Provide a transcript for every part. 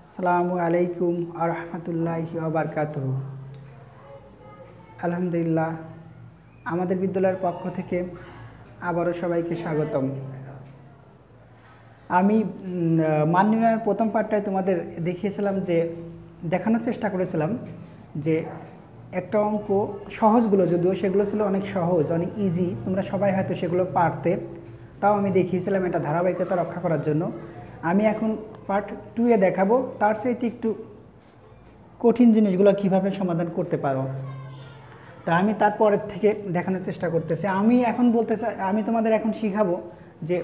আসসালামু আলাইকুম আরহামতুল্লাহি বারকাত আলহামদুলিল্লাহ আমাদের বিদ্যালয়ের পক্ষ থেকে আবারও সবাইকে স্বাগতম আমি মাননীয় প্রথম পাঠটায় তোমাদের দেখিয়েছিলাম যে দেখানোর চেষ্টা করেছিলাম যে একটা অঙ্ক সহজগুলো যদিও সেগুলো ছিল অনেক সহজ অনেক ইজি তোমরা সবাই হয়তো সেগুলো পারতে তাও আমি দেখিয়েছিলাম এটা ধারাবাহিকতা রক্ষা করার জন্য আমি এখন পার্ট টুয়ে দেখাবো তার চাইতে একটু কঠিন জিনিসগুলো কিভাবে সমাধান করতে পারো তা আমি তারপরের থেকে দেখানোর চেষ্টা করতেছি আমি এখন বলতে চাই আমি তোমাদের এখন শিখাবো যে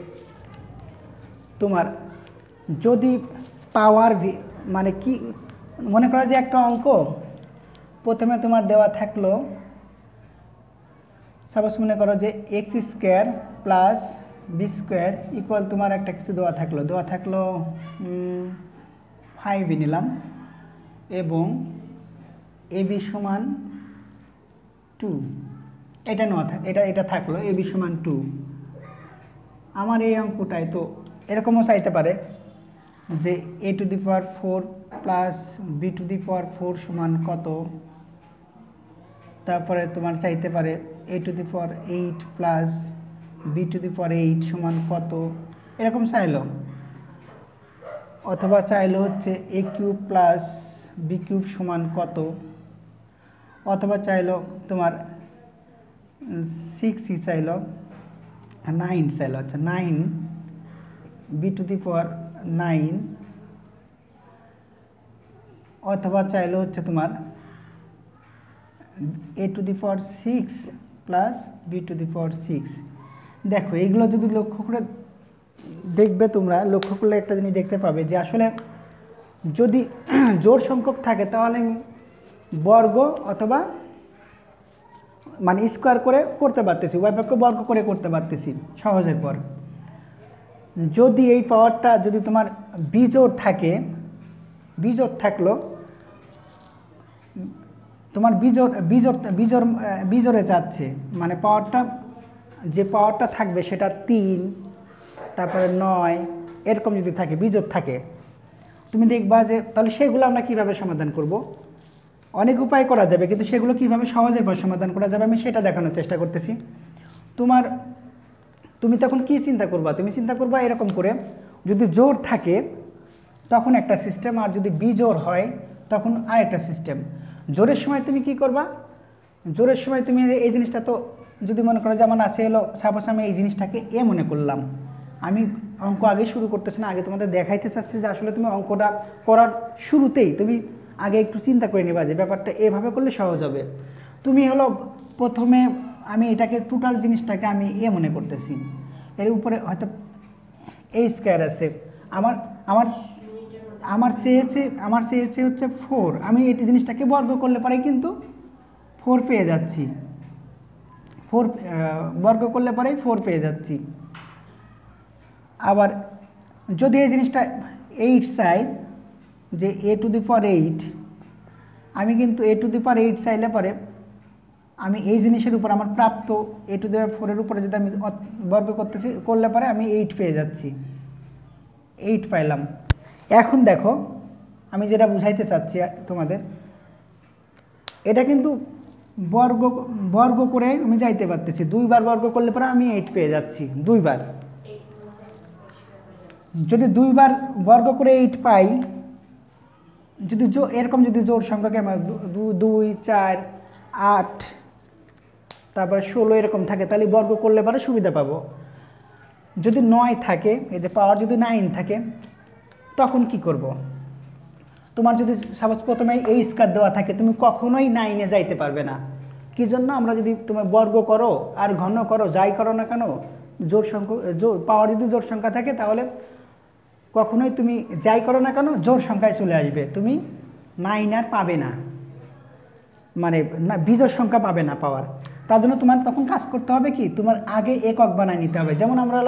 তোমার যদি পাওয়ার ভি মানে কি মনে করো যে একটা অঙ্ক প্রথমে তোমার দেওয়া থাকলো সাপোজ মনে করো যে x square plus b square equal তোমার একটা কিছু দেওয়া থাকলো দেওয়া থাকলো ফাইভ নিলাম এবং এ বি সমান টু এটা নেওয়া এটা এটা থাকলো এ বি সমান টু আমার এই অঙ্কটায় তো এরকমও চাইতে পারে যে a to the power four plus b to the power four সমান কত তারপরে তোমার চাইতে পারে a to the power eight plus b to the power eight সমান কত এরকম চাইলো অথবা চাইলো হচ্ছে a cube plus b cube সমান কত অথবা চাইলো তোমার সিক্সই চাইলো নাইন চাইলো আচ্ছা নাইন বি টু দি পর নাইন অথবা চাইলো হচ্ছে তোমার a to the power six plus b to the power six দেখো এইগুলো যদি লক্ষ্য করে দেখবে তোমরা লক্ষ্য করলে একটা জিনিস দেখতে পাবে যে আসলে যদি জোর সংখ্যক থাকে তাহলে আমি বর্গ অথবা মানে স্কোয়ার করে করতে পারতেছি উভয়পক্ষ বর্গ করে করতে পারতেছি সহজের পর যদি এই পাওয়ারটা যদি তোমার বিজোর থাকে বিজোর থাকলো তোমার বিজোর বিজোর বিজোর বিজোরে যাচ্ছে মানে পাওয়ারটা যে পাওয়ারটা থাকবে সেটা তিন তারপরে নয় এরকম যদি থাকে বিজোর থাকে তুমি দেখবা যে তাহলে সেগুলো আমরা কিভাবে সমাধান করব। অনেক উপায় করা যাবে কিন্তু সেগুলো কিভাবে সহজে সমাধান করা যাবে আমি সেটা দেখানোর চেষ্টা করতেছি তোমার তুমি তখন কি চিন্তা করবা তুমি চিন্তা করবা এরকম করে যদি জোর থাকে তখন একটা সিস্টেম আর যদি বিজোর হয় তখন আর একটা সিস্টেম জোরের সময় তুমি কি করবা জোরের সময় তুমি এই জিনিসটা তো যদি মনে করো যে আমার আছে এলো সাপোজ আমি এই জিনিসটাকে এ মনে করলাম আমি অঙ্ক আগে শুরু করতেছি না আগে তোমাদের দেখাইতে চাচ্ছি যে আসলে তুমি অঙ্কটা করার শুরুতেই তুমি আগে একটু চিন্তা করে নেবা যে ব্যাপারটা এভাবে করলে সহজ হবে তুমি হলো প্রথমে আমি এটাকে টোটাল জিনিসটাকে আমি এ মনে করতেছি এর উপরে হয়তো এই স্কোয়ার আছে আমার আমার আমার চেয়েছে আমার চেয়েছে হচ্ছে ফোর আমি এই জিনিসটাকে বর্গ করলে পরে কিন্তু ফোর পেয়ে যাচ্ছি ফোর বর্গ করলে পরেই ফোর পেয়ে যাচ্ছি আবার যদি এই জিনিসটা এইট সাইড যে a to the for eight আমি কিন্তু a to the for eight চাইলে পরে আমি এই জিনিসের উপর আমার প্রাপ্ত এ টু দি ফোরের উপরে যদি আমি বর্গ করতেছি করলে পরে আমি এইট পেয়ে যাচ্ছি এইট পাইলাম এখন দেখো আমি যেটা বুঝাইতে চাচ্ছি তোমাদের এটা কিন্তু বর্গ বর্গ করে আমি যাইতে পারতেছি দুইবার বর্গ করলে পরে আমি এইট পেয়ে যাচ্ছি দুইবার যদি দুইবার বর্গ করে এইট পাই যদি জো এরকম যদি জোর সংখ্যাকে আমার দুই চার আট তারপর ষোলো এরকম থাকে তাহলে বর্গ করলে পরে সুবিধা পাবো যদি নয় থাকে এই যে পাওয়ার যদি নাইন থাকে তখন কি করব। তোমার যদি সাপোজ প্রথমে এই স্কার দেওয়া থাকে তুমি কখনোই নাইনে যাইতে পারবে না কি জন্য আমরা যদি তুমি বর্গ করো আর ঘন করো যাই করো না কেন জোর সংখ্যা জোর পাওয়ার যদি জোর সংখ্যা থাকে তাহলে কখনোই তুমি যাই করো না কেন জোর সংখ্যায় চলে আসবে তুমি নাইন আর পাবে না মানে না বীজর সংখ্যা পাবে না পাওয়ার তার জন্য তোমার তখন কাজ করতে হবে কি তোমার আগে একক বানায় নিতে হবে যেমন আমরা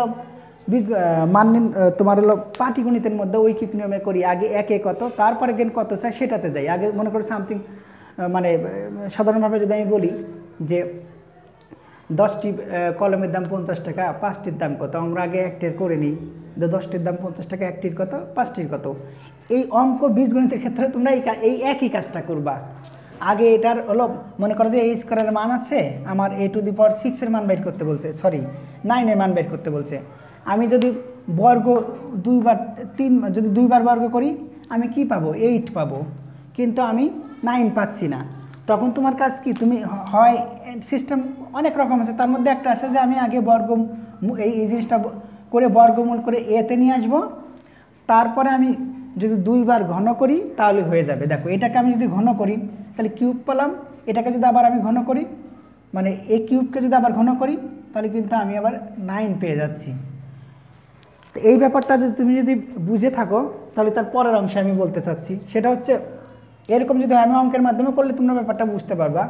বীজ মান তোমার হলো পাটিগণিতের মধ্যে ঐকিক নিয়মে করি আগে একে কত তারপরে গেন কত চাই সেটাতে যাই আগে মনে করো সামথিং মানে সাধারণভাবে যদি আমি বলি যে দশটি কলমের দাম পঞ্চাশ টাকা পাঁচটির দাম কত আমরা আগে একটির করে নিই যে দশটির দাম পঞ্চাশ টাকা একটির কত পাঁচটির কত এই অঙ্ক বীজগণিতের ক্ষেত্রে তোমরা এই এই একই কাজটা করবা আগে এটার হলো মনে করো যে এই স্কোয়ারের মান আছে আমার এ টু দি পাওয়ার সিক্সের মান বের করতে বলছে সরি নাইনের মান বের করতে বলছে আমি যদি বর্গ দুইবার তিন যদি দুইবার বর্গ করি আমি কি পাবো এইট পাবো কিন্তু আমি নাইন পাচ্ছি না তখন তোমার কাজ কি তুমি হয় সিস্টেম অনেক রকম আছে তার মধ্যে একটা আছে যে আমি আগে বর্গ এই এই জিনিসটা করে বর্গমূল করে এতে নিয়ে আসব তারপরে আমি যদি দুইবার ঘন করি তাহলে হয়ে যাবে দেখো এটাকে আমি যদি ঘন করি তাহলে কিউব পেলাম এটাকে যদি আবার আমি ঘন করি মানে এই কিউবকে যদি আবার ঘন করি তাহলে কিন্তু আমি আবার নাইন পেয়ে যাচ্ছি তো এই ব্যাপারটা যদি তুমি যদি বুঝে থাকো তাহলে তার পরের অংশে আমি বলতে চাচ্ছি সেটা হচ্ছে এরকম যদি আমি অঙ্কের মাধ্যমে করলে তোমরা ব্যাপারটা বুঝতে পারবা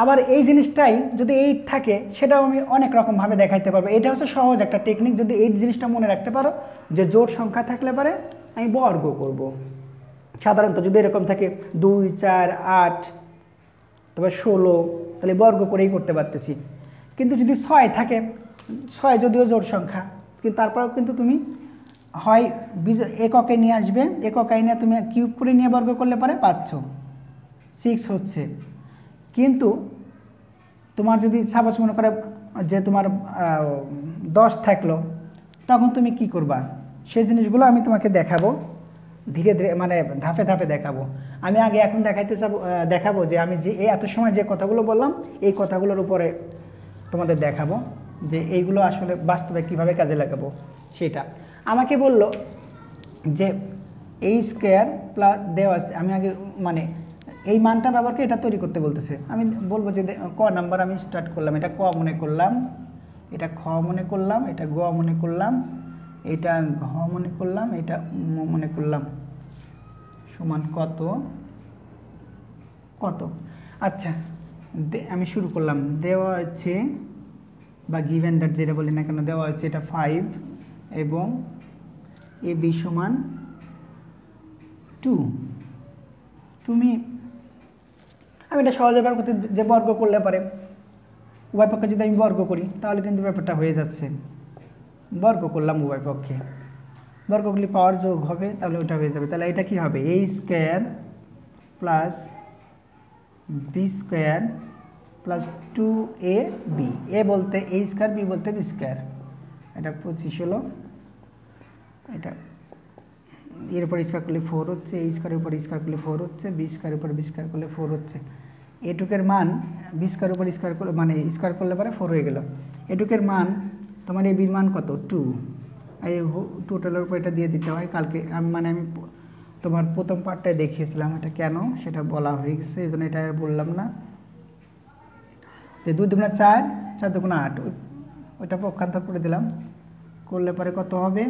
আবার এই জিনিসটাই যদি এইট থাকে সেটাও আমি অনেক রকমভাবে দেখাইতে পারবো এটা হচ্ছে সহজ একটা টেকনিক যদি এইট জিনিসটা মনে রাখতে পারো যে জোর সংখ্যা থাকলে পারে আমি বর্গ করব। সাধারণত যদি এরকম থাকে দুই চার আট তারপর ষোলো তাহলে বর্গ করেই করতে পারতেছি কিন্তু যদি ছয় থাকে ছয় যদিও জোর সংখ্যা কিন্তু তারপরেও কিন্তু তুমি হয় বিজ এককে নিয়ে আসবে এককে নিয়ে তুমি কিউব করে নিয়ে বর্গ করলে পরে পাচ্ছ সিক্স হচ্ছে কিন্তু তোমার যদি সাপোজ মনে করে যে তোমার দশ থাকলো তখন তুমি কি করবা সেই জিনিসগুলো আমি তোমাকে দেখাবো ধীরে ধীরে মানে ধাপে ধাপে দেখাবো আমি আগে এখন দেখাইতে চাব দেখাবো যে আমি যে এত সময় যে কথাগুলো বললাম এই কথাগুলোর উপরে তোমাদের দেখাবো যে এইগুলো আসলে বাস্তবে কিভাবে কাজে লাগাবো সেটা আমাকে বলল যে এই স্কোয়ার প্লাস দেওয়া আমি আগে মানে এই মানটা ব্যবহার করে এটা তৈরি করতে বলতেছে আমি বলবো যে ক নাম্বার আমি স্টার্ট করলাম এটা ক মনে করলাম এটা খ মনে করলাম এটা গ মনে করলাম এটা ঘ মনে করলাম এটা মনে করলাম সমান কত কত আচ্ছা আমি শুরু করলাম দেওয়া হচ্ছে বা গিভেন দ্যাট যেটা বলি না কেন দেওয়া হয়েছে এটা ফাইভ এবং এ বি সমান টু তুমি আমি এটা সহজে বার করতে যে বর্গ করলে পারে উভয় পক্ষে যদি আমি বর্গ করি তাহলে কিন্তু ব্যাপারটা হয়ে যাচ্ছে বর্গ করলাম উভয় পক্ষে বর্গগুলি পাওয়ার যোগ হবে তাহলে ওটা হয়ে যাবে তাহলে এটা কি হবে a square plus b square plus two a b a বলতে এ স্কোয়ার বি বলতে বি স্কোয়ার এটা পঁচিশ হলো এটা এর উপর স্কোয়ার করলে ফোর হচ্ছে এ স্কোয়ারের উপর স্কোয়ার করলে ফোর হচ্ছে বি স্কোয়ারের উপর বি স্কোয়ার করলে ফোর হচ্ছে এটুকের মান বি স্কোয়ার উপর স্কোয়ার করলে মানে স্কোয়ার করলে পরে ফোর হয়ে গেল এটুকের মান তোমার এ বির মান কত টু এই টোটালের উপর এটা দিয়ে দিতে হয় কালকে মানে আমি তোমার প্রথম পার্টটায় দেখিয়েছিলাম এটা কেন সেটা বলা হয়ে গেছে এই জন্য এটা বললাম না তো দুই দুগুণা চার চার দুগুণা আট ওইটা পক্ষান্তর করে দিলাম করলে পরে কত হবে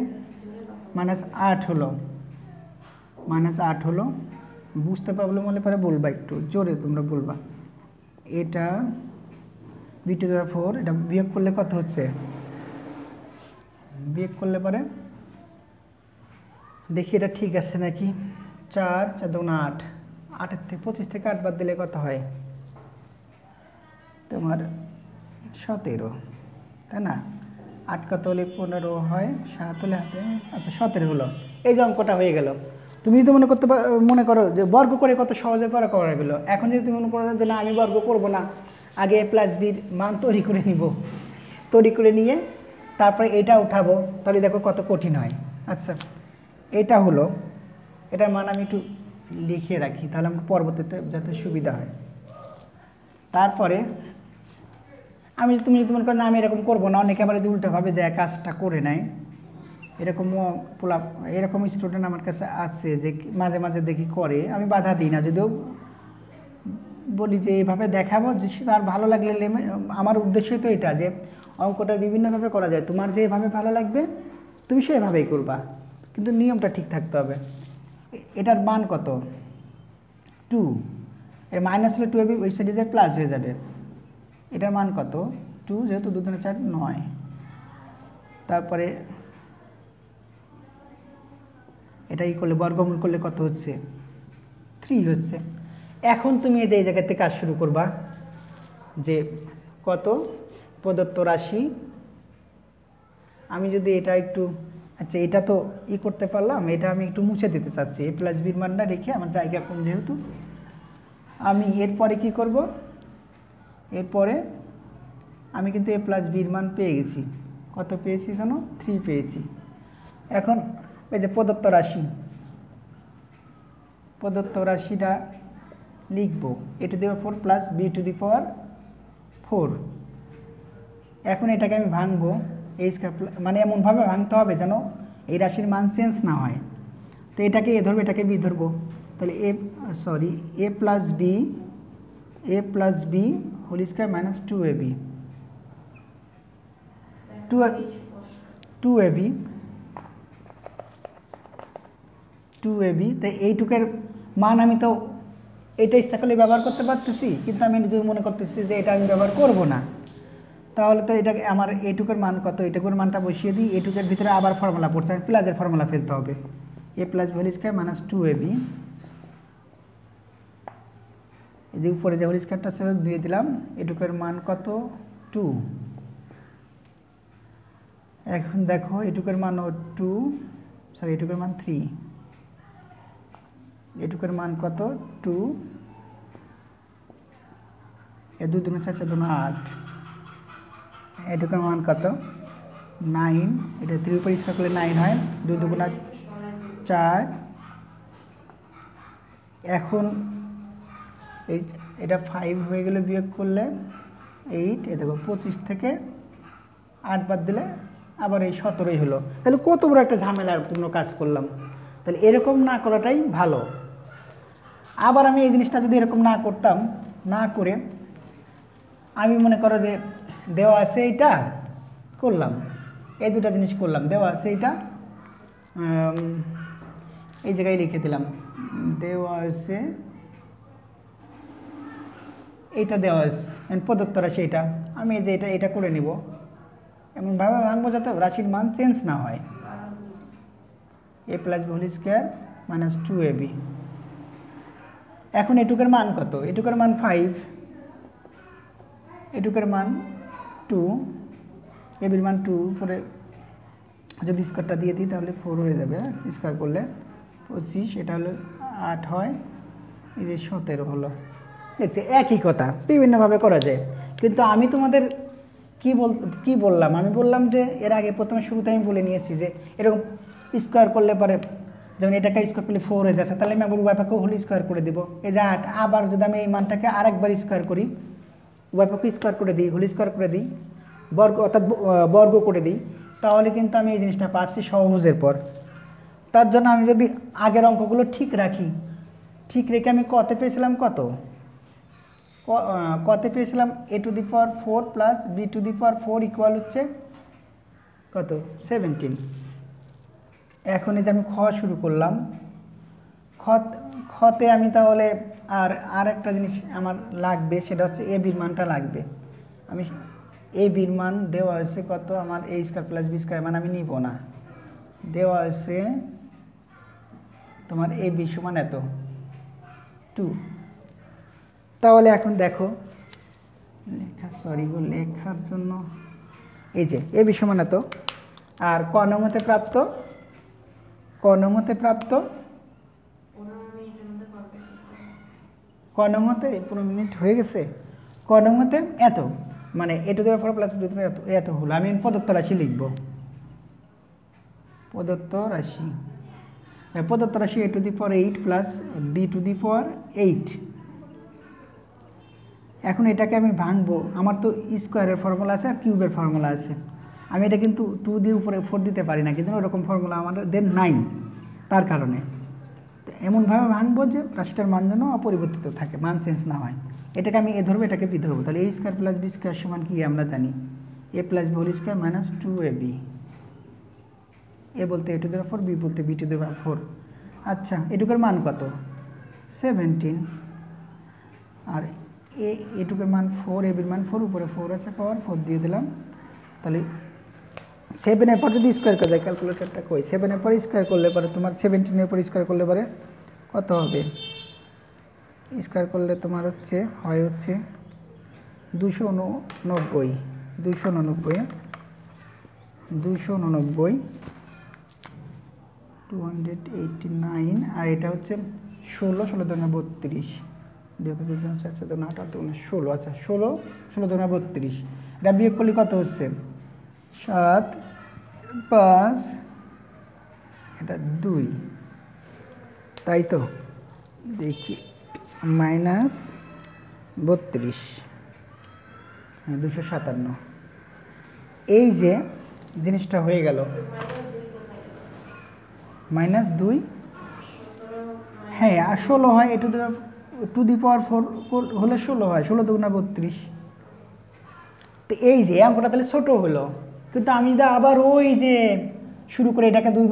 মাইনাস আট হলো মাইনাস আট হলো বুঝতে পারলো মনে পরে বলবা একটু জোরে তোমরা বলবা এটা বিটু দ্বারা ফোর এটা বিয়োগ করলে কত হচ্ছে বিয়োগ করলে পরে দেখি এটা ঠিক আছে নাকি চার চার দুগুণা আট আটের থেকে পঁচিশ থেকে আট বাদ দিলে কত হয় তোমার সতেরো তাই না আট কত হলে পনেরো হয় সাত হলে হাতে আচ্ছা সতেরো হলো এই যে অঙ্কটা হয়ে গেল তুমি যদি মনে করতে মনে করো যে বর্গ করে কত সহজে পারা করা গেলো এখন যদি তুমি মনে করো যে না আমি বর্গ করব না আগে প্লাস বির মান তৈরি করে নিব তৈরি করে নিয়ে তারপরে এটা উঠাবো তাহলে দেখো কত কঠিন হয় আচ্ছা এটা হলো এটার মান আমি একটু লিখে রাখি তাহলে আমার পরবর্তীতে যাতে সুবিধা হয় তারপরে আমি যদি তুমি যদি মনে করো না আমি এরকম করবো না অনেকে আবার যদি উল্টোভাবে যায় কাজটা করে নেয় এরকমও পোলা এরকম স্টুডেন্ট আমার কাছে আছে যে মাঝে মাঝে দেখি করে আমি বাধা দিই না যদিও বলি যে এইভাবে দেখাবো যে আর ভালো লাগলে আমার উদ্দেশ্যই তো এটা যে অঙ্কটা বিভিন্নভাবে করা যায় তোমার যে এভাবে ভালো লাগবে তুমি সেভাবেই করবা কিন্তু নিয়মটা ঠিক থাকতে হবে এটার মান কত টু এর মাইনাস হলে টু এ প্লাস হয়ে যাবে এটার মান কত টু যেহেতু দু তিন চার নয় তারপরে এটা ই করলে বর্গমূল করলে কত হচ্ছে থ্রি হচ্ছে এখন তুমি এই যে এই জায়গাতে কাজ শুরু করবা যে কত প্রদত্ত রাশি আমি যদি এটা একটু আচ্ছা এটা তো ই করতে পারলাম এটা আমি একটু মুছে দিতে চাচ্ছি এ প্লাস বির মানটা রেখে আমার জায়গা কম যেহেতু আমি এরপরে কি করব এরপরে আমি কিন্তু এ প্লাস বির মান পেয়ে গেছি কত পেয়েছি যেন থ্রি পেয়েছি এখন এই যে প্রদত্ত রাশি প্রদত্ত রাশিটা লিখব a to the four plus b to the four four এখন এটাকে আমি ভাঙবো এই মানে এমনভাবে ভাঙতে হবে যেন এই রাশির মান চেঞ্জ না হয় তো এটাকে এ ধরবো এটাকে বি ধরবো তাহলে a sorry a plus b a plus b whole square minus two a b two two a b two a b তো এইটুকের মান আমি তো এটা ইচ্ছা ব্যবহার করতে পারতেছি কিন্তু আমি যদি মনে করতেছি যে এটা আমি ব্যবহার করব না তাহলে তো এটা আমার এটুকের মান কত এটুকুর মানটা বসিয়ে দিই এটুকের ভিতরে আবার ফর্মুলা পড়ছে আমি প্লাসের ফর্মুলা ফেলতে হবে a plus whole square minus two a b এই যে উপরে যে হোল স্কোয়ারটা আছে দিয়ে দিলাম এটুকের মান কত টু এখন দেখো এটুকের মান টু সরি এটুকের মান থ্রি এটুকের মান কত টু এ দু দুনো চার চার দুনো আট এটুকের মান কত নাইন এটা থ্রি পরিষ্কার করলে নাইন হয় দুই দুগুণা চার এখন এই এটা ফাইভ হয়ে গেলে বিয়োগ করলে এইট এ দেখো পঁচিশ থেকে আট বাদ দিলে আবার এই সতেরোই হলো তাহলে কত বড় একটা ঝামেলার পূর্ণ কাজ করলাম তাহলে এরকম না করাটাই ভালো আবার আমি এই জিনিসটা যদি এরকম না করতাম না করে আমি মনে করো যে দেওয়া আছে এইটা করলাম এই দুটা জিনিস করলাম দেওয়া আছে এইটা এই জায়গায় লিখে দিলাম দেওয়া আছে এইটা দেওয়া হয়েছে অ্যান্ড মানে প্রদত্ত রাশি এটা আমি যে এটা এটা করে নিব এমনভাবে ভাঙবো যাতে রাশির মান চেঞ্জ না হয় a plus whole square minus two a b এখন এটুকের মান কত এটুকের মান ফাইভ এটুকের মান টু এবির মান টু পরে যদি স্কোয়ারটা দিয়ে দিই তাহলে ফোর হয়ে যাবে স্কোয়ার করলে পঁচিশ এটা হলো আট হয় এই যে সতেরো হলো দেখছি একই কথা বিভিন্নভাবে করা যায় কিন্তু আমি তোমাদের কি বল কি বললাম আমি বললাম যে এর আগে প্রথমে শুরুতে আমি বলে নিয়েছি যে এরকম স্কোয়ার করলে পরে যেমন এটাকে স্কোয়ার করলে ফোর হয়ে যাচ্ছে তাহলে আমি আবার উভয়পাকে হোল স্কোয়ার করে দেবো এই যে আট আবার যদি আমি এই মানটাকে আরেকবার স্কোয়ার করি উভয়পাকে স্কোয়ার করে দিই হোল স্কোয়ার করে দিই বর্গ অর্থাৎ বর্গ করে দিই তাহলে কিন্তু আমি এই জিনিসটা পাচ্ছি সহজের পর তার জন্য আমি যদি আগের অঙ্কগুলো ঠিক রাখি ঠিক রেখে আমি কত পেয়েছিলাম কত কতে পেয়েছিলাম a to the power four plus b to the power four equal হচ্ছে কত সেভেন্টিন এখন এই যে আমি খ শুরু করলাম খত খতে আমি তাহলে আর আর একটা জিনিস আমার লাগবে সেটা হচ্ছে এ বির মানটা লাগবে আমি এ বির মান দেওয়া হয়েছে কত আমার a square plus b square মান আমি নিব না দেওয়া হয়েছে তোমার এ বি সমান এত টু তাহলে এখন দেখো লেখা সরি গো লেখার জন্য এই যে এ এত আর কনমতে প্রাপ্ত কনমতে প্রাপ্ত কনমতে পনেরো মিনিট হয়ে গেছে কনমতে এত মানে এটু দেওয়ার পর প্লাস এত এত হলো আমি প্রদত্ত রাশি লিখব প্রদত্ত রাশি হ্যাঁ, প্রদত্ত রাশি a to the for eight plus b to the for eight এখন এটাকে আমি ভাঙবো আমার তো স্কোয়ারের ফর্মুলা আছে আর কিউবের ফর্মুলা আছে আমি এটা কিন্তু টু দিয়ে উপরে ফোর দিতে পারি না কিন্তু ওরকম ফর্মুলা আমাদের নাই তার কারণে এমনভাবে ভাঙবো যে রাশিটার মান যেন অপরিবর্তিত থাকে মান চেঞ্জ না হয় এটাকে আমি এ ধরবো এটাকে বি ধরবো তাহলে a square plus b square সমান কি আমরা জানি a plus b whole square minus two a b a বলতে এ টু দেওয়া ফোর বি বলতে বি টু দেওয়া ফোর আচ্ছা এটুকুর মান কত সেভেন্টিন আর এ এ এটুকের মান ফোর এবির মান ফোর উপরে ফোর আছে পাওয়ার ফোর দিয়ে দিলাম তাহলে সেভেনের পর যদি স্কোয়ার করে দেয় ক্যালকুলেটারটা কই সেভেনের পর স্কোয়ার করলে পরে তোমার সেভেন্টিনের পর স্কোয়ার করলে পরে কত হবে স্কোয়ার করলে তোমার হচ্ছে হয় হচ্ছে দুশো উননব্বই দুশো উননব্বই হ্যাঁ? দুশো উননব্বই টু হান্ড্রেড এইটি নাইন আর এটা হচ্ছে ষোলো ষোলো দোকানে বত্রিশ দুই দুই দুগুণ চার চার দুগুণ আট আট ষোলো আচ্ছা ষোলো ষোলো দুগুণ বত্রিশ এটা বিয়োগ করলে কত হচ্ছে সাত পাঁচ এটা দুই তাই তো দেখি মাইনাস বত্রিশ হ্যাঁ, দুশো সাতান্ন এই যে জিনিসটা হয়ে গেল মাইনাস দুই হ্যাঁ আর ষোলো হয় এটু টু দি পাওয়ার ফোর হলে ষোলো হয় ষোলো দুগুণা বত্রিশ তো এই যে অঙ্কটা তাহলে ছোটো হলো কিন্তু আমি যদি আবার ওই যে শুরু করে এটাকে দুই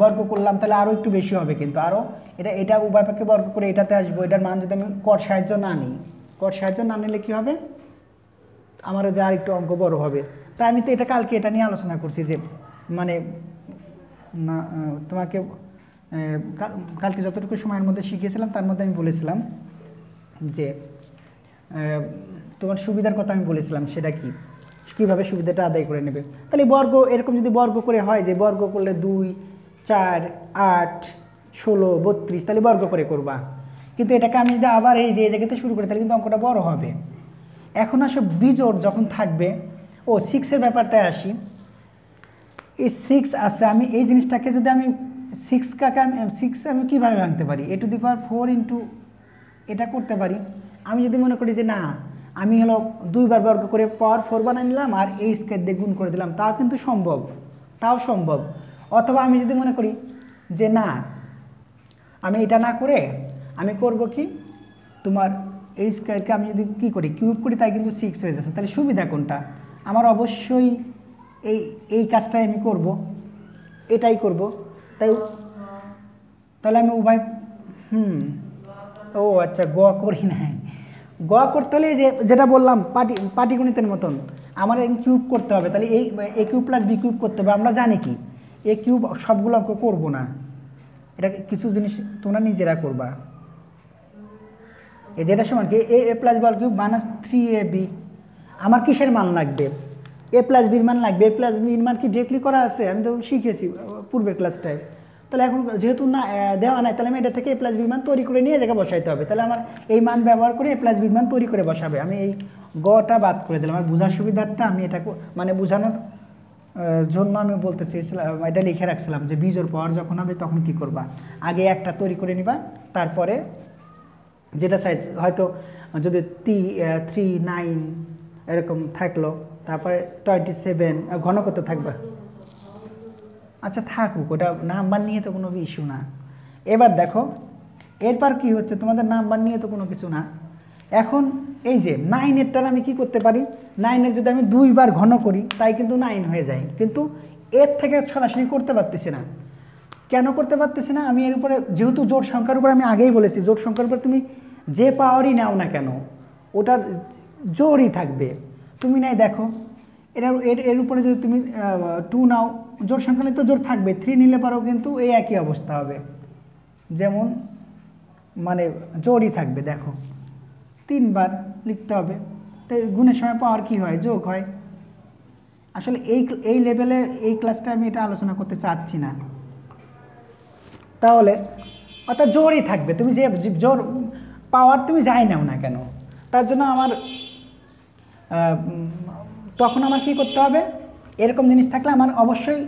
বর্গ করলাম তাহলে আরও একটু বেশি হবে কিন্তু আরও এটা এটা উভয় বর্গ করে এটাতে আসবো এটার মান যদি আমি কর সাহায্য না নিই কর সাহায্য না নিলে কী হবে আমার যা একটু অঙ্ক বড় হবে তাই আমি তো এটা কালকে এটা নিয়ে আলোচনা করছি যে মানে না তোমাকে কালকে যতটুকু সময়ের মধ্যে শিখিয়েছিলাম তার মধ্যে আমি বলেছিলাম যে তোমার সুবিধার কথা আমি বলেছিলাম সেটা কি কীভাবে সুবিধাটা আদায় করে নেবে তাহলে বর্গ এরকম যদি বর্গ করে হয় যে বর্গ করলে দুই চার আট ষোলো বত্রিশ তাহলে বর্গ করে করবা কিন্তু এটাকে আমি যদি আবার এই যে জায়গাতে শুরু করি তাহলে কিন্তু অঙ্কটা বড় হবে এখন আসব বিজোর যখন থাকবে ও সিক্সের ব্যাপারটায় আসি এই সিক্স আছে আমি এই জিনিসটাকে যদি আমি সিক্স কাকে আমি সিক্স আমি কীভাবে ভাঙতে পারি a to the power four into এটা করতে পারি আমি যদি মনে করি যে না আমি হলো দুইবার বর্গ করে পাওয়ার ফোর বানিয়ে নিলাম আর এই স্কোয়ার দিয়ে গুণ করে দিলাম তাও কিন্তু সম্ভব তাও সম্ভব অথবা আমি যদি মনে করি যে না আমি এটা না করে আমি করব কি তোমার এই স্কোয়ারকে আমি যদি কী করি কিউব করি তাই কিন্তু সিক্স হয়ে যাচ্ছে তাহলে সুবিধা কোনটা আমার অবশ্যই এই এই কাজটাই আমি করব এটাই করব তাই তাহলে আমি উভয় হুম ও আচ্ছা গ করি নাই গ করতে হলে যে যেটা বললাম পাটি পাটিগণিতের মতন আমার কিউব করতে হবে তাহলে এই a cube plus b cube করতে হবে আমরা জানি কি এ কিউব সবগুলো অঙ্ক করবো না এটা কিছু জিনিস তোমরা নিজেরা করবা এই যেটা সমান কি a a plus whole cube minus three a b আমার কিসের মান লাগবে এ প্লাস বির মান লাগবে এ প্লাস বির মান কি ডিরেক্টলি করা আছে আমি তো শিখেছি পূর্বের ক্লাসটায় তাহলে এখন যেহেতু না দেওয়া নাই তাহলে আমি এটা থেকে এ প্লাস বিমান তৈরি করে নিয়ে জায়গায় বসাইতে হবে তাহলে আমার এই মান ব্যবহার করে এ প্লাস বিমান তৈরি করে বসাবে আমি এই গটা বাদ করে দিলাম আমার বোঝার সুবিধার্থে আমি এটা মানে বোঝানোর জন্য আমি বলতে চেয়েছিলাম এটা লিখে রাখছিলাম যে বীজের পাওয়ার যখন হবে তখন কি করবা আগে একটা তৈরি করে নিবা তারপরে যেটা চাই হয়তো যদি টি থ্রি নাইন এরকম থাকলো তারপরে টোয়েন্টি সেভেন ঘন করতে থাকবে আচ্ছা থাকুক ওটা নাম্বার নিয়ে তো কোনো ইস্যু না এবার দেখো এরপর কি হচ্ছে তোমাদের নাম্বার নিয়ে তো কোনো কিছু না এখন এই যে নাইনেরটার আমি কি করতে পারি নাইনের যদি আমি দুইবার ঘন করি তাই কিন্তু নাইন হয়ে যায় কিন্তু এর থেকে সরাসরি করতে পারতেছি না কেন করতে পারতেছি না আমি এর উপরে যেহেতু জোট সংখ্যার উপরে আমি আগেই বলেছি জোট সংখ্যার উপরে তুমি যে পাওয়ারই নাও না কেন ওটার জোরই থাকবে তুমি নাই দেখো এর এর এর উপরে যদি তুমি টু নাও জোর সংখ্যা নিলে তো জোর থাকবে থ্রি নিলে পারো কিন্তু এই একই অবস্থা হবে যেমন মানে জোরই থাকবে দেখো তিনবার লিখতে হবে তো গুণের সময় পাওয়ার কি হয় যোগ হয় আসলে এই এই লেভেলে এই ক্লাসটা আমি এটা আলোচনা করতে চাচ্ছি না তাহলে অর্থাৎ জোরই থাকবে তুমি যে জোর পাওয়ার তুমি যাই নাও না কেন তার জন্য আমার তখন আমার কি করতে হবে এরকম জিনিস থাকলে আমার অবশ্যই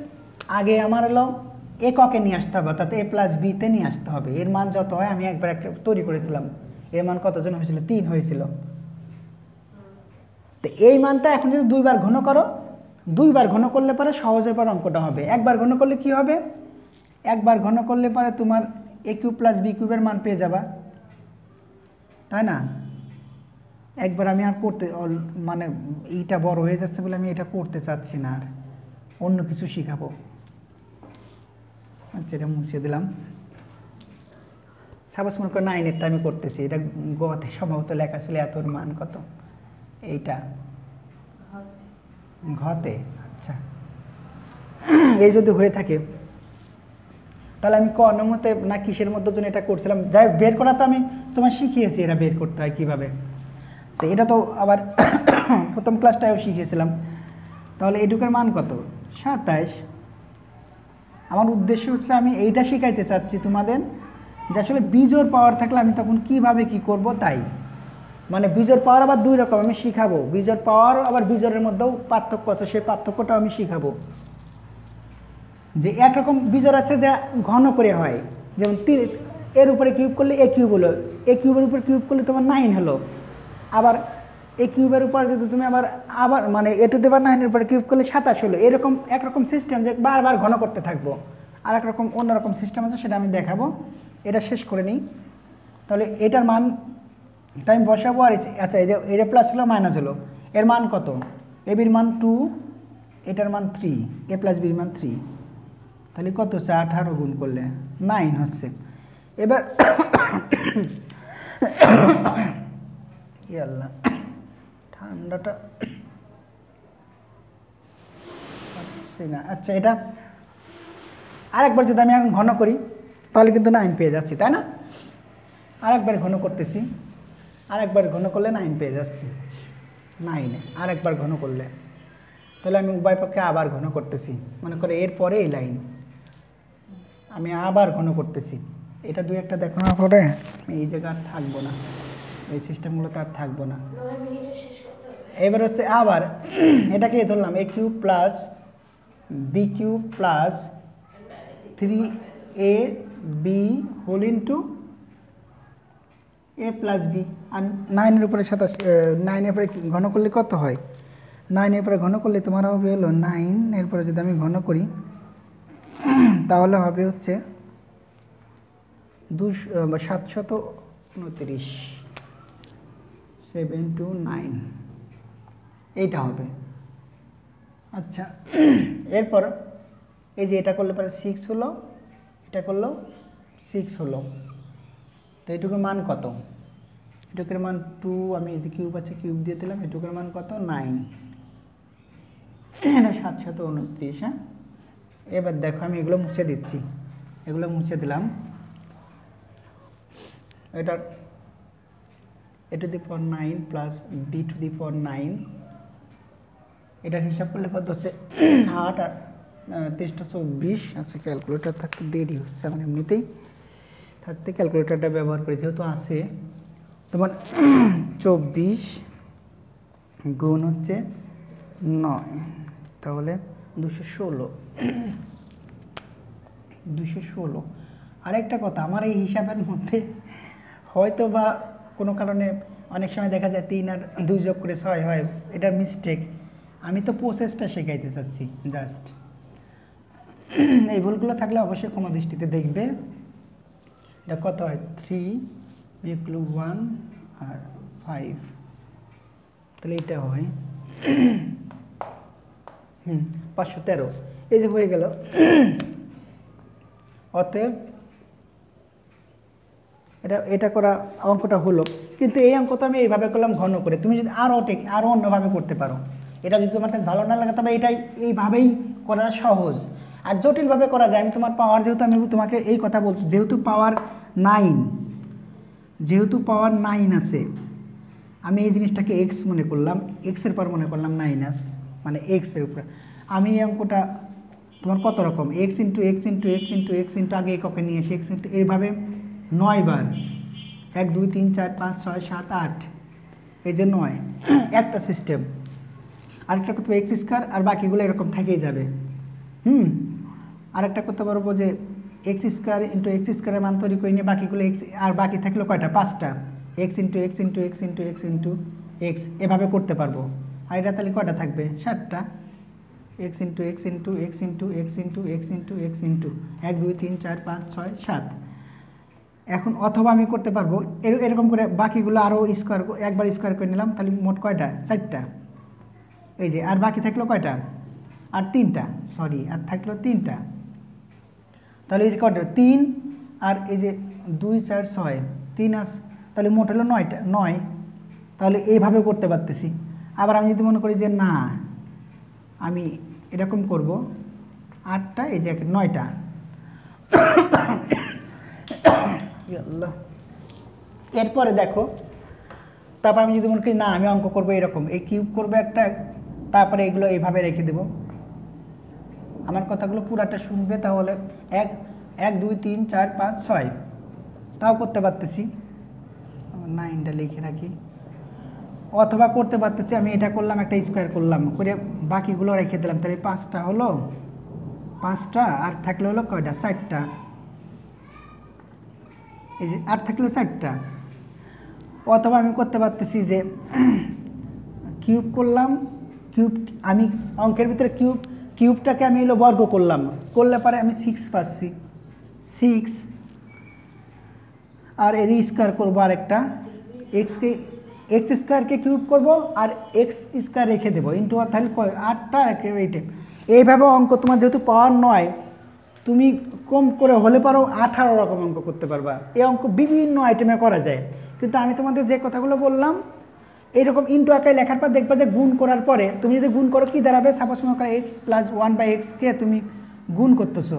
আগে আমার হলো এককে নিয়ে আসতে হবে অর্থাৎ এ প্লাস বিতে নিয়ে আসতে হবে এর মান যত হয় আমি একবার একটা তৈরি করেছিলাম এর মান কতজন হয়েছিল তিন হয়েছিল তো এই মানটা এখন যদি দুইবার ঘন করো দুইবার ঘন করলে পরে সহজে পরে অঙ্কটা হবে একবার ঘন করলে কি হবে একবার ঘন করলে পরে তোমার এ কিউব প্লাস বি কিউবের মান পেয়ে যাবা তাই না একবার আমি আর করতে মানে এইটা বড় হয়ে যাচ্ছে বলে আমি এটা করতে চাচ্ছি না আর অন্য কিছু শিখাবো আচ্ছা এটা মুছে দিলাম সাবাস মনে করো নাইনেরটা আমি করতেছি এটা গোয়াতে সম্ভবত লেখা ছিল এত মান কত এইটা ঘতে আচ্ছা এই যদি হয়ে থাকে তাহলে আমি কনমতে না কিসের মধ্যে জন্য এটা করছিলাম যাই বের করা তো আমি তোমার শিখিয়েছি এরা বের করতে হয় কীভাবে তো এটা তো আবার প্রথম ক্লাসটায়ও শিখেছিলাম তাহলে এটুকের মান কত সাতাইশ আমার উদ্দেশ্য হচ্ছে আমি এইটা শেখাইতে চাচ্ছি তোমাদের যে আসলে বীজোর পাওয়ার থাকলে আমি তখন কিভাবে কি করব তাই মানে বীজের পাওয়ার আবার দুই রকম আমি শিখাবো বীজের পাওয়ার আবার বীজের মধ্যেও পার্থক্য আছে সেই পার্থক্যটাও আমি শিখাবো যে একরকম বীজর আছে যা ঘন করে হয় যেমন এর উপরে কিউব করলে এ কিউব হলো এ কিউবের উপরে কিউব করলে তোমার নাইন হলো আবার এই কিউবের উপর যদি তুমি আবার আবার মানে এ টু দেবার নাইনের উপরে কিউব করলে সাতাশ হলো এরকম একরকম সিস্টেম যে বারবার ঘন করতে থাকবো আর একরকম অন্যরকম সিস্টেম আছে সেটা আমি দেখাবো এটা শেষ করে নিই তাহলে এটার মান তাই আমি বসাবো আর আচ্ছা এই এটা প্লাস হলো মাইনাস হলো এর মান কত এবির মান টু এটার মান থ্রি এ প্লাস বির মান থ্রি তাহলে কত হচ্ছে আঠারো গুণ করলে নাইন হচ্ছে এবার ই আল্লাহ ঠান্ডাটা আচ্ছা এটা আরেকবার যদি আমি এখন ঘন করি তাহলে কিন্তু নাইন পেয়ে যাচ্ছি তাই না আরেকবার ঘন করতেছি আরেকবার ঘন করলে নাইন পেয়ে যাচ্ছি নাইনে আরেকবার ঘন করলে তাহলে আমি উভয় পক্ষে আবার ঘন করতেছি মনে করে এরপরে এই লাইন আমি আবার ঘন করতেছি এটা দুই একটা দেখানোর পরে এই জায়গায় থাকবো না এই সিস্টেমগুলো তো আর থাকবো না এবার হচ্ছে আবার এটাকে ধরলাম a cube plus b cube plus three a b whole into a plus b আর নাইনের উপরে সাতাশ নাইনের উপরে ঘন করলে কত হয় নাইনের উপরে ঘন করলে তোমার হবে হলো নাইন পরে যদি আমি ঘন করি তাহলে হবে হচ্ছে দুশো সাতশত উনত্রিশ সেভেন টু নাইন এইটা হবে আচ্ছা এরপর এই যে এটা করলে পরে সিক্স হলো এটা করলো সিক্স হলো তো এটুকুর মান কত এটুকের মান টু আমি এতে কিউব আছে কিউব দিয়ে দিলাম এটুকুর মান কত নাইন এটা সাতশত উনত্রিশ হ্যাঁ এবার দেখো আমি এগুলো মুছে দিচ্ছি এগুলো মুছে দিলাম এটা a to the power nine plus b to the for nine এটার হিসাব করলে কত হচ্ছে আট আর তেইশটা চব্বিশ আছে আচ্ছা, ক্যালকুলেটার থাকতে দেরি হচ্ছে আমার এমনিতেই থাকতে ক্যালকুলেটারটা ব্যবহার করি যেহেতু আছে তোমার চব্বিশ গুণ হচ্ছে নয় তাহলে দুশো ষোলো দুশো ষোলো আরেকটা কথা আমার এই হিসাবের মধ্যে হয়তো বা কোনো কারণে অনেক সময় দেখা যায় তিন আর দুই যোগ করে ছয় হয় এটা মিস্টেক আমি তো প্রসেসটা শেখাইতে চাচ্ছি জাস্ট এই ভুলগুলো থাকলে অবশ্যই কোনো দৃষ্টিতে দেখবে এটা কত হয় থ্রি ইকুয়াল ওয়ান আর ফাইভ তাহলে এটা হয় হুম পাঁচশো তেরো এই যে হয়ে গেল অতএব এটা এটা করা অঙ্কটা হলো কিন্তু এই অঙ্ক তো আমি এইভাবে করলাম ঘন করে তুমি যদি আরও টেক আরও অন্যভাবে করতে পারো এটা যদি তোমার কাছে ভালো না লাগে তবে এটাই এইভাবেই করা সহজ আর জটিলভাবে করা যায় আমি তোমার পাওয়ার যেহেতু আমি তোমাকে এই কথা বলছি যেহেতু পাওয়ার নাইন যেহেতু পাওয়ার নাইন আছে আমি এই জিনিসটাকে এক্স মনে করলাম এক্সের পর মনে করলাম নাইনাস মানে এক্সের উপরে আমি এই অঙ্কটা তোমার কত রকম x into x into x into x into আগে এককে নিয়ে এসে এক্স ইন্টু এইভাবে নয় বার এক দুই তিন চার পাঁচ ছয় সাত আট এই যে নয় একটা সিস্টেম আরেকটা করতে পারবো এক্স স্কোয়ার আর বাকিগুলো এরকম থেকেই যাবে হুম আরেকটা করতে পারবো যে এক্স স্কোয়ার ইন্টু এক্স স্কোয়ারের মান তৈরি করে নিয়ে বাকিগুলো এক্স আর বাকি থাকলো কয়টা পাঁচটা x into x into x into x into x এভাবে করতে পারবো আর এটা তাহলে কয়টা থাকবে সাতটা x into x into x into x into x into x into এক দুই তিন চার পাঁচ ছয় সাত এখন অথবা আমি করতে পারবো এরকম করে বাকিগুলো আরও স্কোয়ার একবার স্কোয়ার করে নিলাম তাহলে মোট কয়টা চারটা এই যে আর বাকি থাকলো কয়টা আর তিনটা সরি আর থাকলো তিনটা তাহলে এই যে কয়টা তিন আর এই যে দুই চার ছয় তিন আর তাহলে মোট হলো নয়টা নয় তাহলে এইভাবে করতে পারতেছি আবার আমি যদি মনে করি যে না আমি এরকম করব আটটা এই যে নয়টা এরপরে দেখো তারপর আমি যদি মনে করি না আমি অঙ্ক করবো এরকম এই কিউব করবো একটা তারপরে এগুলো এইভাবে রেখে দেব আমার কথাগুলো পুরাটা শুনবে তাহলে এক এক দুই তিন চার পাঁচ ছয় তাও করতে পারতেছি নাইনটা লিখে রাখি অথবা করতে পারতেছি আমি এটা করলাম একটা স্কোয়ার করলাম করে বাকিগুলো রেখে দিলাম তাহলে পাঁচটা হলো পাঁচটা আর থাকলে হলো কয়টা চারটা এই যে আর থাকলো চারটা অথবা আমি করতে পারতেছি যে কিউব করলাম কিউব আমি অঙ্কের ভিতরে কিউব কিউবটাকে আমি এলো বর্গ করলাম করলে পরে আমি সিক্স পাচ্ছি সিক্স আর এদিকে স্কোয়ার করবো আর একটা এক্সকে এক্স স্কোয়ারকে কিউব করব আর এক্স স্কোয়ার রেখে দেবো ইন্টু তাহলে আটটা এইটে এইভাবে অঙ্ক তোমার যেহেতু পাওয়ার নয় তুমি কম করে হলে পারো আঠারো রকম অঙ্ক করতে পারবা এই অঙ্ক বিভিন্ন আইটেমে করা যায় কিন্তু আমি তোমাদের যে কথাগুলো বললাম এরকম ইনটু আঁকায় লেখার পর দেখবা যে গুণ করার পরে তুমি যদি গুণ করো কি দাঁড়াবে সাপোজ মনে করো এক্স প্লাস ওয়ান বাই এক্সকে তুমি গুণ করতেছো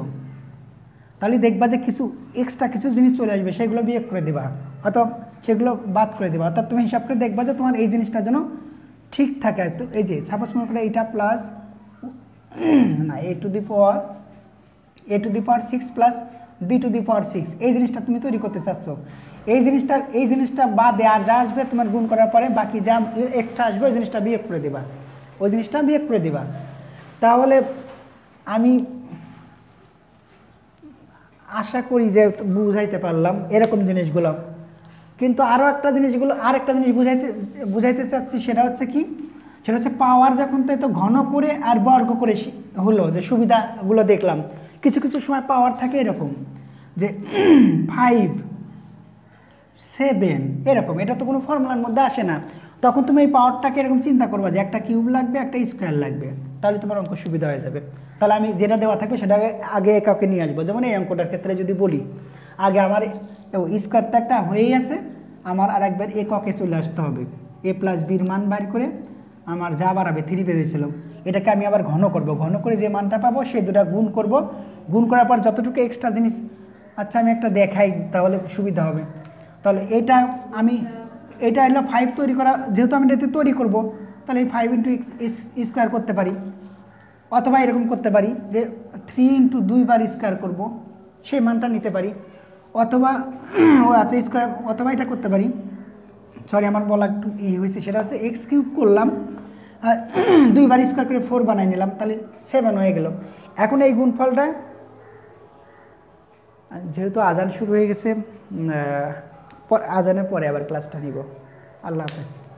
তাহলে দেখবা যে কিছু এক্সট্রা কিছু জিনিস চলে আসবে সেগুলো বিয়োগ করে দেবা অথবা সেগুলো বাদ করে দেবা অর্থাৎ তুমি হিসাব করে দেখবা যে তোমার এই জিনিসটা যেন ঠিক থাকে আর তো এই যে সাপোজ মনে করো এইটা প্লাস না a to the power a to the power six plus b to the power six এই জিনিসটা তুমি তৈরি করতে চাচ্ছ এই জিনিসটা এই জিনিসটা বাদে আর যা আসবে তোমার গুণ করার পরে বাকি যা এক্সট্রা আসবে ওই জিনিসটা বিয়ে করে দেবা ওই জিনিসটা বিয়ে করে দেবা তাহলে আমি আশা করি যে বুঝাইতে পারলাম এরকম জিনিসগুলো কিন্তু আরও একটা জিনিসগুলো আর একটা জিনিস বুঝাইতে বুঝাইতে চাচ্ছি সেটা হচ্ছে কি সেটা হচ্ছে পাওয়ার যখন তো এত ঘন করে আর বর্গ করে হলো যে সুবিধাগুলো দেখলাম কিছু কিছু সময় পাওয়ার থাকে এরকম যে ফাইভ সেভেন এরকম এটা তো কোনো ফর্মুলার মধ্যে আসে না তখন তুমি এই পাওয়ারটাকে এরকম চিন্তা করবা যে একটা কিউব লাগবে একটা স্কোয়ার লাগবে তাহলে তোমার অঙ্ক সুবিধা হয়ে যাবে তাহলে আমি যেটা দেওয়া থাকবে সেটা আগে এককে নিয়ে আসবো যেমন এই অঙ্কটার ক্ষেত্রে যদি বলি আগে আমার স্কোয়ার তো একটা হয়েই আছে আমার আর একবার এককে চলে আসতে হবে এ প্লাস বির মান বাইর করে আমার যা বাড়াবে থ্রি বেরিয়েছিল এটাকে আমি আবার ঘন করব ঘন করে যে মানটা পাবো সেই দুটা গুণ করব গুণ করার পর যতটুকু এক্সট্রা জিনিস আচ্ছা আমি একটা দেখাই তাহলে সুবিধা হবে তাহলে এটা আমি এটা হলো ফাইভ তৈরি করা যেহেতু আমি এটাতে তৈরি করব তাহলে এই ফাইভ ইন্টু স্কোয়ার করতে পারি অথবা এরকম করতে পারি যে থ্রি ইন্টু দুইবার স্কোয়ার করব সেই মানটা নিতে পারি অথবা ও আছে আচ্ছা, স্কোয়ার অথবা এটা করতে পারি সরি আমার বলা একটু ই হয়েছে সেটা হচ্ছে এক্স কিউব করলাম আর দুইবার স্কোয়ার করে ফোর বানাই নিলাম তাহলে সেভেন হয়ে গেল এখন এই গুণফলটা যেহেতু আজান শুরু হয়ে গেছে আজানের পরে আবার ক্লাসটা নিব আল্লাহ হাফেজ